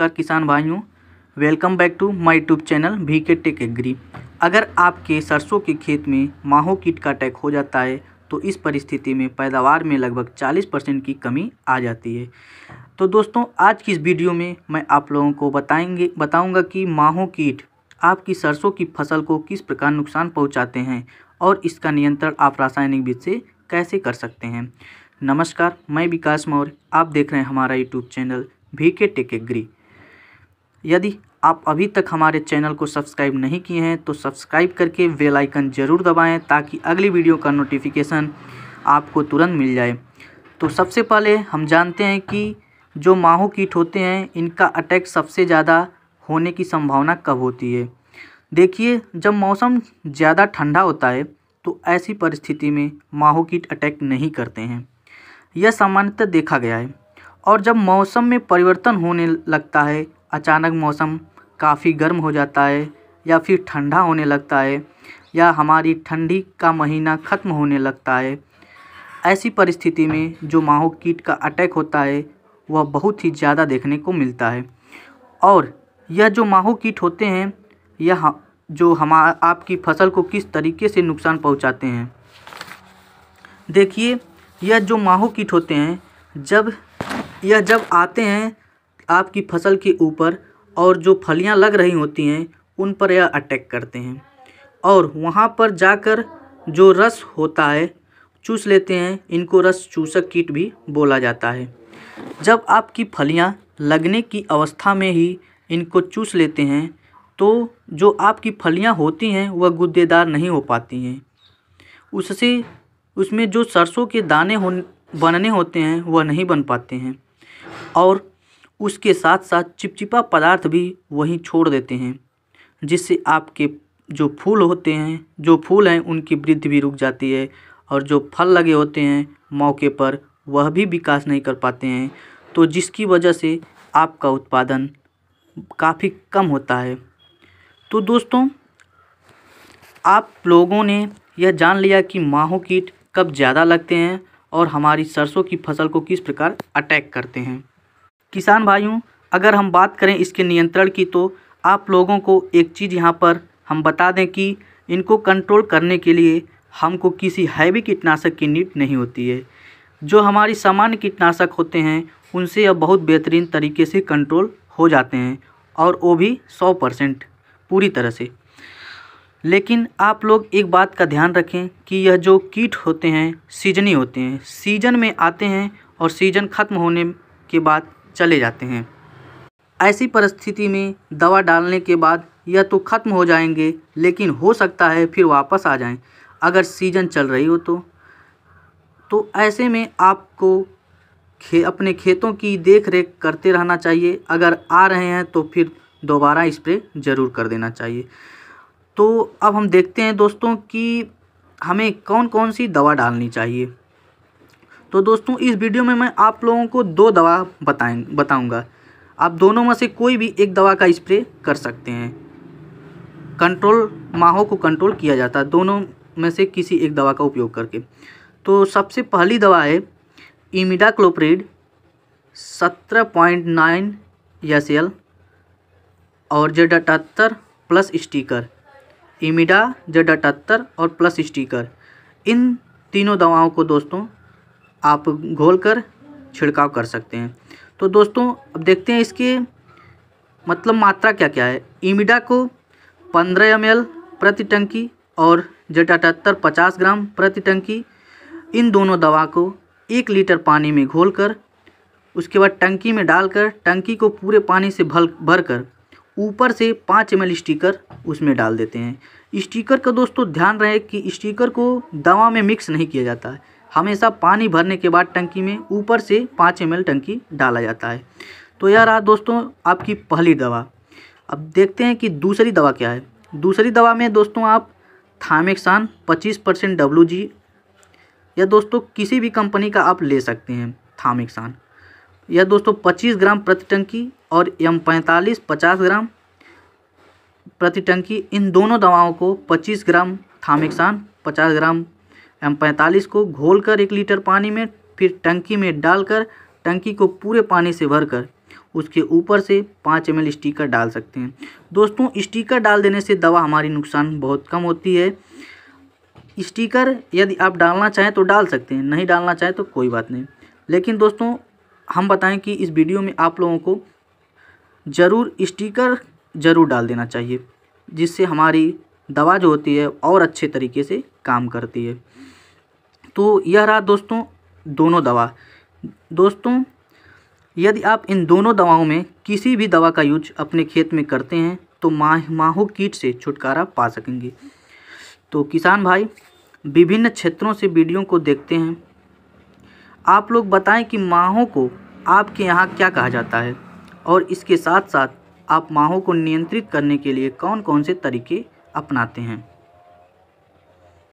नमस्कार किसान भाइयों welcome back to my YouTube channel भी के टेक एग्री अगर आपके सरसों के खेत में माहो कीट का अटैक हो जाता है तो इस परिस्थिति में पैदावार में लगभग 40 परसेंट की कमी आ जाती है तो दोस्तों आज की इस वीडियो में मैं आप लोगों को बताएंगे बताऊंगा कि माहो कीट आपकी सरसों की फसल को किस प्रकार नुकसान पहुँचाते हैं और इसका नियंत्रण आप रासायनिक बीज से कैसे कर सकते हैं नमस्कार मैं विकास मौर्य आप देख रहे हैं हमारा यूट्यूब चैनल भी के टेक एग्री यदि आप अभी तक हमारे चैनल को सब्सक्राइब नहीं किए हैं तो सब्सक्राइब करके बेल आइकन ज़रूर दबाएं ताकि अगली वीडियो का नोटिफिकेशन आपको तुरंत मिल जाए तो सबसे पहले हम जानते हैं कि जो माहू कीट होते हैं इनका अटैक सबसे ज़्यादा होने की संभावना कब होती है देखिए जब मौसम ज़्यादा ठंडा होता है तो ऐसी परिस्थिति में माहू कीट अटैक नहीं करते हैं यह सामान्यतः देखा गया है और जब मौसम में परिवर्तन होने लगता है अचानक मौसम काफ़ी गर्म हो जाता है या फिर ठंडा होने लगता है या हमारी ठंडी का महीना ख़त्म होने लगता है ऐसी परिस्थिति में जो माहो कीट का अटैक होता है वह बहुत ही ज़्यादा देखने को मिलता है और यह जो माहो कीट होते हैं यह जो हम आपकी फसल को किस तरीके से नुकसान पहुंचाते हैं देखिए यह जो माहो कीट होते हैं जब यह जब आते हैं आपकी फसल के ऊपर और जो फलियाँ लग रही होती हैं उन पर यह अटैक करते हैं और वहाँ पर जाकर जो रस होता है चूस लेते हैं इनको रस चूसक कीट भी बोला जाता है जब आपकी फलियाँ लगने की अवस्था में ही इनको चूस लेते हैं तो जो आपकी फलियाँ होती हैं वह गुद्देदार नहीं हो पाती हैं उससे उसमें जो सरसों के दाने हो बनने होते हैं वह नहीं बन पाते हैं और उसके साथ साथ चिपचिपा पदार्थ भी वहीं छोड़ देते हैं जिससे आपके जो फूल होते हैं जो फूल हैं उनकी वृद्धि भी रुक जाती है और जो फल लगे होते हैं मौके पर वह भी विकास नहीं कर पाते हैं तो जिसकी वजह से आपका उत्पादन काफ़ी कम होता है तो दोस्तों आप लोगों ने यह जान लिया कि माहो कीट कब ज़्यादा लगते हैं और हमारी सरसों की फसल को किस प्रकार अटैक करते हैं किसान भाइयों अगर हम बात करें इसके नियंत्रण की तो आप लोगों को एक चीज़ यहाँ पर हम बता दें कि इनको कंट्रोल करने के लिए हमको किसी हैवी कीटनाशक की नीट नहीं होती है जो हमारी सामान्य कीटनाशक होते हैं उनसे यह बहुत बेहतरीन तरीके से कंट्रोल हो जाते हैं और वो भी सौ परसेंट पूरी तरह से लेकिन आप लोग एक बात का ध्यान रखें कि यह जो कीट होते हैं सीजनी होते हैं सीजन में आते हैं और सीजन ख़त्म होने के बाद चले जाते हैं ऐसी परिस्थिति में दवा डालने के बाद यह तो ख़त्म हो जाएंगे लेकिन हो सकता है फिर वापस आ जाएं अगर सीजन चल रही हो तो तो ऐसे में आपको खे अपने खेतों की देख रेख करते रहना चाहिए अगर आ रहे हैं तो फिर दोबारा स्प्रे ज़रूर कर देना चाहिए तो अब हम देखते हैं दोस्तों कि हमें कौन कौन सी दवा डालनी चाहिए तो दोस्तों इस वीडियो में मैं आप लोगों को दो दवा बताए बताऊँगा आप दोनों में से कोई भी एक दवा का स्प्रे कर सकते हैं कंट्रोल माहों को कंट्रोल किया जाता है दोनों में से किसी एक दवा का उपयोग करके तो सबसे पहली दवा है क्लोप्रेड सत्रह पॉइंट नाइन एस एल और जेड अठहत्तर प्लस स्टीकर इमिडा जेड अठहत्तर और प्लस स्टीकर इन तीनों दवाओं को दोस्तों आप घोल कर छिड़काव कर सकते हैं तो दोस्तों अब देखते हैं इसके मतलब मात्रा क्या क्या है इमिडा को 15 एम प्रति टंकी और जेट अठहत्तर पचास ग्राम प्रति टंकी इन दोनों दवा को एक लीटर पानी में घोल कर उसके बाद टंकी में डालकर टंकी को पूरे पानी से भल भर कर ऊपर से पाँच एम स्टिकर उसमें डाल देते हैं स्टिकर का दोस्तों ध्यान रहे कि स्टिकर को दवा में मिक्स नहीं किया जाता है हमेशा पानी भरने के बाद टंकी में ऊपर से पाँच एम टंकी डाला जाता है तो यह रहा दोस्तों आपकी पहली दवा अब देखते हैं कि दूसरी दवा क्या है दूसरी दवा में दोस्तों आप थामेक्सान पच्चीस परसेंट जी या दोस्तों किसी भी कंपनी का आप ले सकते हैं थामेक्सान यह दोस्तों पच्चीस ग्राम प्रति टंकी और एम पैंतालीस पचास ग्राम प्रति टंकी इन दोनों दवाओं को पच्चीस ग्राम थामिक्सान पचास ग्राम एम पैंतालीस को घोलकर एक लीटर पानी में फिर टंकी में डालकर टंकी को पूरे पानी से भरकर उसके ऊपर से पाँच एम स्टिकर डाल सकते हैं दोस्तों स्टिकर डाल देने से दवा हमारी नुकसान बहुत कम होती है स्टिकर यदि आप डालना चाहें तो डाल सकते हैं नहीं डालना चाहें तो कोई बात नहीं लेकिन दोस्तों हम बताएं कि इस वीडियो में आप लोगों को ज़रूर स्टिकर ज़रूर डाल देना चाहिए जिससे हमारी दवा जो होती है और अच्छे तरीके से काम करती है तो यह रहा दोस्तों दोनों दवा दोस्तों यदि आप इन दोनों दवाओं में किसी भी दवा का यूज अपने खेत में करते हैं तो माह माहो कीट से छुटकारा पा सकेंगे तो किसान भाई विभिन्न क्षेत्रों से वीडियो को देखते हैं आप लोग बताएं कि माहों को आपके यहाँ क्या कहा जाता है और इसके साथ साथ आप माहों को नियंत्रित करने के लिए कौन कौन से तरीके अपनाते हैं